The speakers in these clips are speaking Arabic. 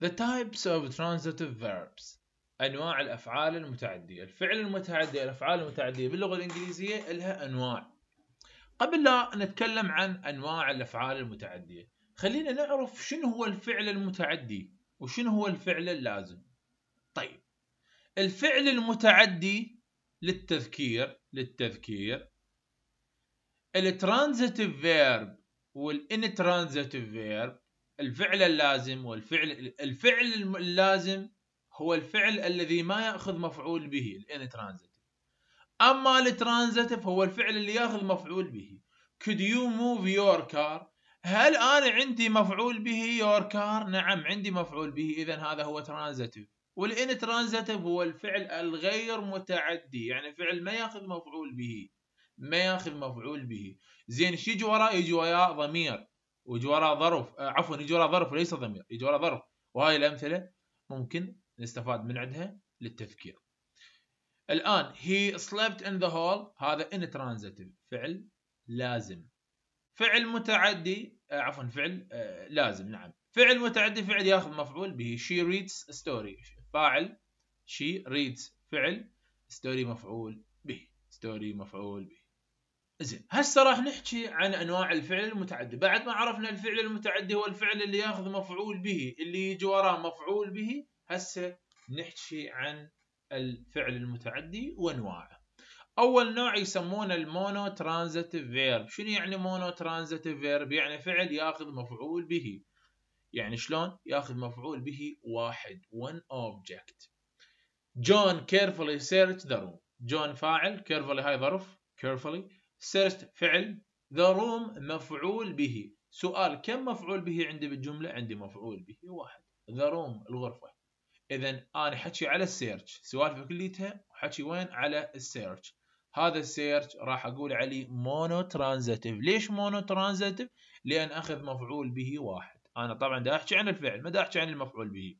The types of transitive verbs أنواع الأفعال المتعدية الفعل المتعدي الأفعال المتعدية باللغة الإنجليزية لها أنواع قبل لا نتكلم عن أنواع الأفعال المتعدية خلينا نعرف شنو هو الفعل المتعدي وشنو هو الفعل اللازم طيب الفعل المتعدي للتذكير للتذكير الترانزيتيف فيرب والانترانزيتيف فيرب الفعل اللازم والفعل الفعل اللازم هو الفعل الذي ما ياخذ مفعول به الان ترانزيتيف اما الترانزيتيف هو الفعل اللي ياخذ مفعول به could you move your car هل انا عندي مفعول به your car نعم عندي مفعول به اذا هذا هو ترانزيتيف والان ترانزيتيف هو الفعل الغير متعدي يعني فعل ما ياخذ مفعول به ما ياخذ مفعول به زين شو يجي وراه يجي وياه ضمير ويجي وراء ظرف آه، عفوا يجي وراء ظرف وليس ضمير يجي وراء ظرف وهاي الامثله ممكن نستفاد من عندها للتفكير الان هي slept in the hall هذا intransitive فعل لازم فعل متعدي آه، عفوا فعل آه، لازم نعم فعل متعدي فعل ياخذ مفعول به she reads story فاعل she reads فعل story مفعول به story مفعول به زين هسه راح نحكي عن انواع الفعل المتعدي بعد ما عرفنا الفعل المتعدي هو الفعل اللي ياخذ مفعول به اللي يجي وراه مفعول به هسه نحكي عن الفعل المتعدي وانواعه اول نوع يسمونه المونو ترانزيتيف فيرب شنو يعني مونو ترانزيتيف فيرب يعني فعل ياخذ مفعول به يعني شلون ياخذ مفعول به واحد وان اوبجكت جون carefully سيرش ذا روم جون فاعل carefully هاي ظرف carefully سيرست فعل ذا روم مفعول به سؤال كم مفعول به عندي بالجملة عندي مفعول به واحد ذا روم الغرفة إذا أنا حكي على السيرش سوالف كليتها وحكي وين على السيرش هذا السيرش راح أقول عليه مونو ترانزيتيف ليش مونو ترانزيتيف لأن أخذ مفعول به واحد أنا طبعا دا أحكي عن الفعل ما دا أحكي عن المفعول به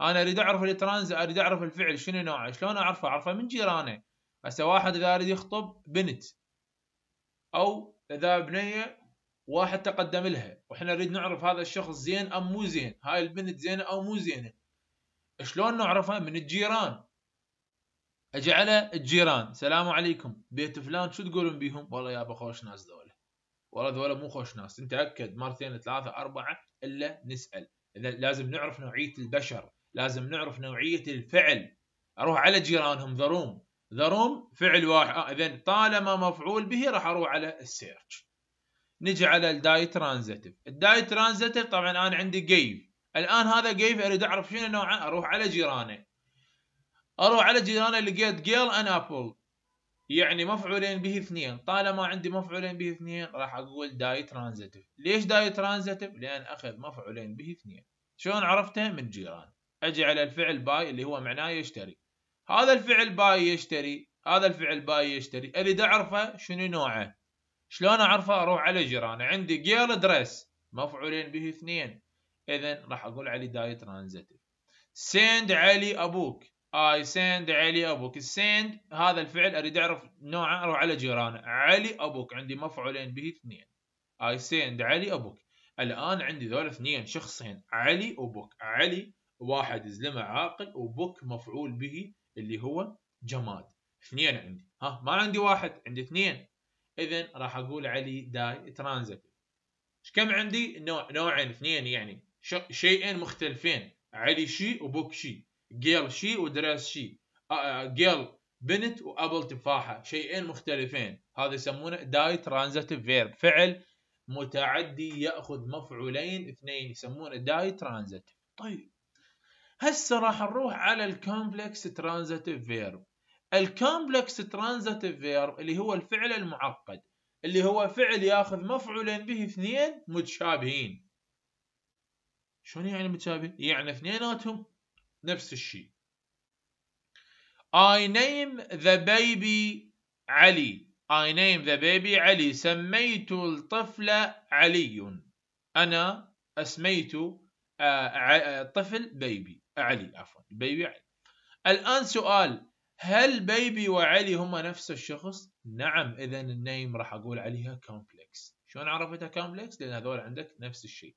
أنا أريد أعرف الترانز أريد أعرف الفعل شنو نوعه شلون أعرفه أعرفه من جيرانه هسه واحد إذا أريد يخطب بنت او اذا بنيه واحد تقدم لها واحنا نريد نعرف هذا الشخص زين ام مو زين هاي البنت زينه او مو زينه شلون نعرفها من الجيران على الجيران سلام عليكم بيت فلان شو تقولون بيهم والله يابا خوش ناس ذولا والله ذولا مو خوش ناس نتاكد مرتين ثلاثه اربعه الا نسال اذا لازم نعرف نوعيه البشر لازم نعرف نوعيه الفعل اروح على جيرانهم ذروم ذا روم فعل واحد آه اذا طالما مفعول به راح اروح على السيرش نجي على الداي ترانزيتيف الداي ترانزيتيف طبعا انا عندي جيف الان هذا جيف اريد اعرف شنو نوعه اروح على جيرانه اروح على جيرانه لقيت جيل ان ابل يعني مفعولين به اثنين طالما عندي مفعولين به اثنين راح اقول داي ترانزيتيف ليش داي ترانزيتيف لان اخذ مفعولين به اثنين شلون عرفته من جيران اجي على الفعل باي اللي هو معناه يشتري هذا الفعل باي يشتري هذا الفعل باي يشتري اريد اعرفه شنو نوعه شلون اعرفه اروح على جيرانه عندي جيل دريس مفعولين به اثنين اذا راح اقول علي داي ترانزيتيف سند علي ابوك اي سند علي ابوك السند هذا الفعل اريد اعرف نوعه اروح على جيرانه علي ابوك عندي مفعولين به اثنين اي سند علي ابوك الان عندي ذول اثنين شخصين علي وبوك علي واحد زلمه عاقل وبوك مفعول به اللي هو جماد اثنين عندي ها ما عندي واحد عندي اثنين اذا راح اقول علي داي ترانزيتيف كم عندي نوع نوعين اثنين يعني شيئين مختلفين علي شي وبوك شي جيل شي ودريس شي جيل بنت وابل تفاحه شيئين مختلفين هذا يسمونه داي ترانزيتيف فيرب فعل متعدي ياخذ مفعولين اثنين يسمونه داي ترانزيتيف طيب هسه راح نروح على الكومبلكس ترانزيتيف فيرب الكومبلكس ترانزيتيف فيرب اللي هو الفعل المعقد اللي هو فعل ياخذ مفعولين به اثنين متشابهين شنو يعني متشابه؟ يعني اثنيناتهم نفس الشيء I name the baby علي I name the baby علي سميت الطفل علي أنا أسميت آه، آه، طفل بيبي علي عفوا بيبي علي الآن سؤال هل بيبي وعلي هما نفس الشخص؟ نعم إذا النيم راح أقول عليها كومبلكس شلون عرفتها كومبلكس؟ لأن هذول عندك نفس الشيء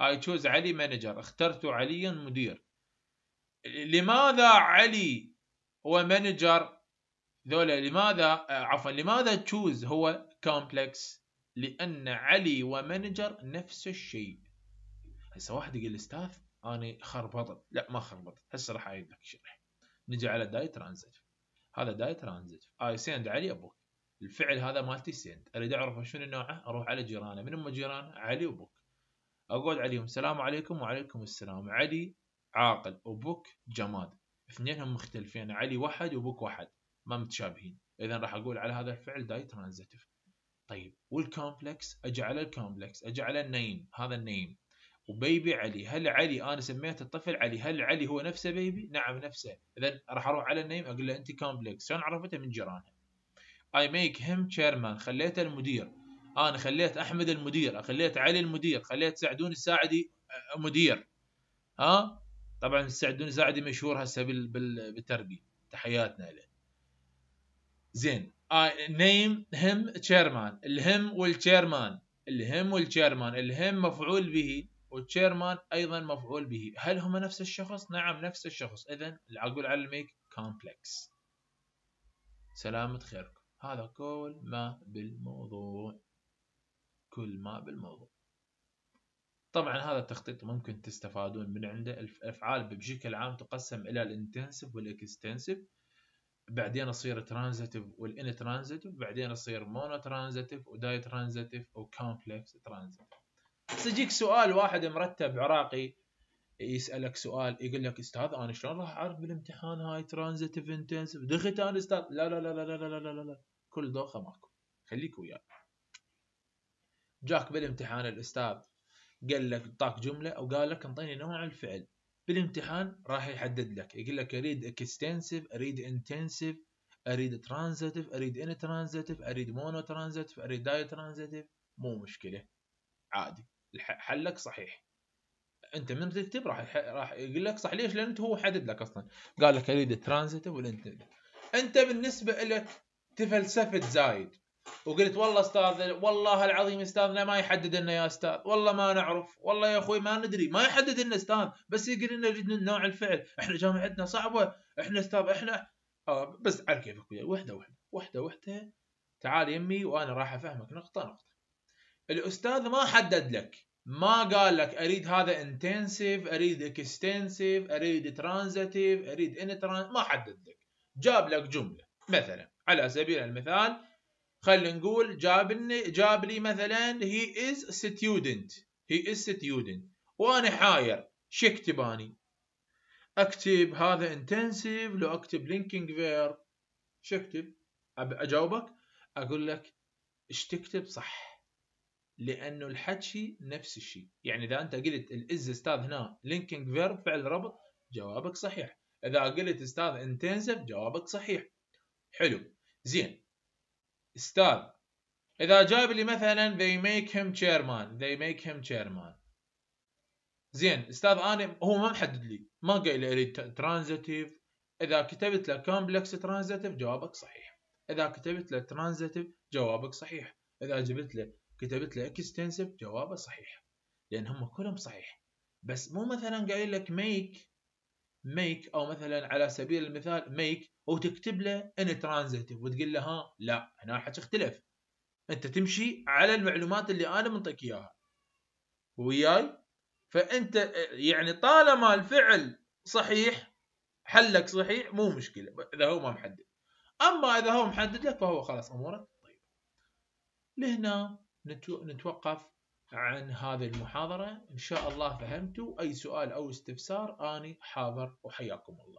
اي تشوز علي مانجر اخترت عليا مدير لماذا علي هو مانجر ذولا لماذا عفوا لماذا تشوز هو كومبلكس لأن علي ومانجر نفس الشيء هسه واحد يقول استاذ اني خربطت لا ما خربطت هسه راح اعيد لك شرح نجي على داي ترانزيت هذا داي ترانزيت اي آه، سيند علي ابوك الفعل هذا مالتي سيند اريد اعرف شنو نوعه اروح على جيرانه من هم جيرانه علي وبوك اقعد عليهم السلام عليكم وعليكم السلام علي عاقل وبوك جماد اثنينهم مختلفين علي واحد وبوك واحد ما متشابهين اذا راح اقول على هذا الفعل داي ترانزيتيف طيب والكومبلكس على الكومبلكس على النيم هذا النيم وبيبي علي هل علي انا سميت الطفل علي هل علي هو نفسه بيبي نعم نفسه اذا راح اروح على النيم اقول له انت كومبلكس شلون عرفته من جيرانها اي ميك هيم تشيرمان خليته المدير انا خليت احمد المدير خليت علي المدير خليت سعدون الساعدي مدير ها طبعا سعدون الساعدي مشهور هسه بالتربيه تحياتنا له زين اي نيم هيم تشيرمان الهم والتشيرمان الهم والتشيرمان الهم مفعول به والتشيرمان أيضا مفعول به هل هم نفس الشخص؟ نعم نفس الشخص إذا العقل علمك كومبلكس سلامة خيركم هذا كل ما بالموضوع كل ما بالموضوع طبعا هذا التخطيط ممكن تستفادون من عنده الافعال بشكل عام تقسم الى الانتنسيف والاكستنسيف بعدين اصير ترانزيتيف والان ترانزيتيف بعدين اصير مونو ترانزيتيف وداي ترانزيتيف وكومبلكس ترانزيتيف تجيك سؤال واحد مرتب عراقي يسالك سؤال يقول لك استاذ انا شلون راح اعرف بالامتحان هاي ترانزيتيف انتنسيف دخلت انا استاذ لا لا لا لا لا لا لا, لا. كل دوخه ماكو خليك وياي جاك بالامتحان الاستاذ قال لك اعطاك جمله وقال لك انطيني نوع الفعل بالامتحان راح يحدد لك يقول لك اريد اكستنسيف اريد انتنسيف اريد ترانزيتيف اريد ان ترانزيتيف اريد مونو ترانزيتيف اريد داي ترانزيتيف مو مشكله عادي حلك صحيح انت من تكتب راح راح يقول لك صح ليش؟ لان هو حدد لك اصلا قال لك اريد ترانزيتيف انت انت بالنسبه لك تفلسفت زايد وقلت والله استاذ والله العظيم استاذنا ما يحدد لنا يا استاذ والله ما نعرف والله يا اخوي ما ندري ما يحدد لنا استاذ بس يقول لنا نوع الفعل احنا جامعتنا صعبه احنا استاذ احنا آه بس على كيفك وحده وحده وحده وحده تعال يمي وانا راح افهمك نقطه نقطه الاستاذ ما حدد لك ما قال لك اريد هذا انتنسيف اريد اكستنسيف اريد ترانزيتيف اريد ان ما حدد لك جاب لك جمله مثلا على سبيل المثال خلينا نقول جاب جاب لي مثلا هي از ستودنت هي از ستودنت وانا حاير شو اكتب اني؟ اكتب هذا انتنسيف لو اكتب لينكينج فير شو اكتب؟ اجاوبك اقول لك ايش تكتب صح لانه الحكي نفس الشيء يعني اذا انت قلت الاز استاذ هنا لينكينج فيرب فعل ربط جوابك صحيح اذا قلت استاذ انتنسف جوابك صحيح حلو زين استاذ اذا جاب لي مثلا they make him chairman they make him chairman زين استاذ انا هو ما محدد لي ما قايل لي ترانزيتيف اذا كتبت له كومبلكس ترانزيتيف جوابك صحيح اذا كتبت له ترانزيتيف جوابك صحيح اذا جبت له كتبت له اكستنسيف جوابه صحيح لان هم كلهم صحيح بس مو مثلا قايل لك ميك ميك او مثلا على سبيل المثال ميك وتكتب له ان ترانزيتيف وتقول له ها لا هنا راح اختلف انت تمشي على المعلومات اللي انا منطيك اياها وياي فانت يعني طالما الفعل صحيح حلك صحيح مو مشكله اذا هو ما محدد اما اذا هو محدد لك فهو خلاص امورك طيب لهنا نتوقف عن هذه المحاضرة إن شاء الله فهمتوا أي سؤال أو استفسار أنا حاضر وحياكم الله